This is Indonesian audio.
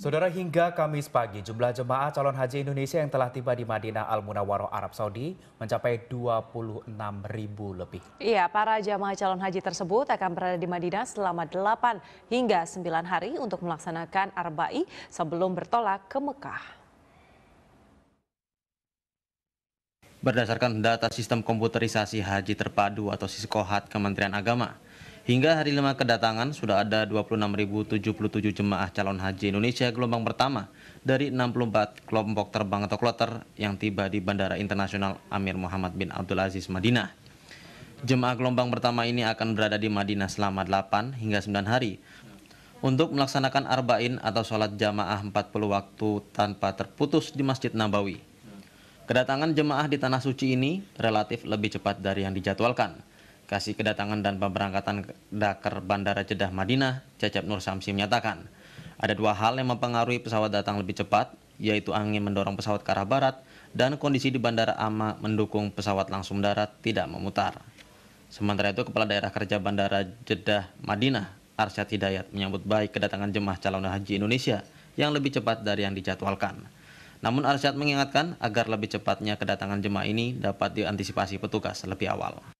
Saudara hingga Kamis pagi, jumlah jemaah calon haji Indonesia yang telah tiba di Madinah Al Munawwaroh Arab Saudi mencapai 26 ribu lebih. Iya, para jemaah calon haji tersebut akan berada di Madinah selama 8 hingga 9 hari untuk melaksanakan arba'i sebelum bertolak ke Mekah. Berdasarkan data sistem komputerisasi haji terpadu atau Siskohat Kementerian Agama, Hingga hari lima kedatangan sudah ada 26.077 jemaah calon haji Indonesia gelombang pertama dari 64 kelompok terbang atau kloter yang tiba di Bandara Internasional Amir Muhammad bin Abdul Aziz Madinah. Jemaah gelombang pertama ini akan berada di Madinah selama 8 hingga 9 hari untuk melaksanakan arba'in atau sholat jamaah 40 waktu tanpa terputus di Masjid Nabawi. Kedatangan jemaah di Tanah Suci ini relatif lebih cepat dari yang dijadwalkan Kasih kedatangan dan pemberangkatan Dakar Bandara Jeddah Madinah, Cecep Nur Samsi menyatakan, ada dua hal yang mempengaruhi pesawat datang lebih cepat, yaitu angin mendorong pesawat ke arah barat dan kondisi di Bandara Ama mendukung pesawat langsung darat tidak memutar. Sementara itu, Kepala Daerah Kerja Bandara Jeddah Madinah, Arsyad Hidayat, menyambut baik kedatangan jemaah calon haji Indonesia yang lebih cepat dari yang dijadwalkan. Namun Arsyad mengingatkan agar lebih cepatnya kedatangan jemaah ini dapat diantisipasi petugas lebih awal.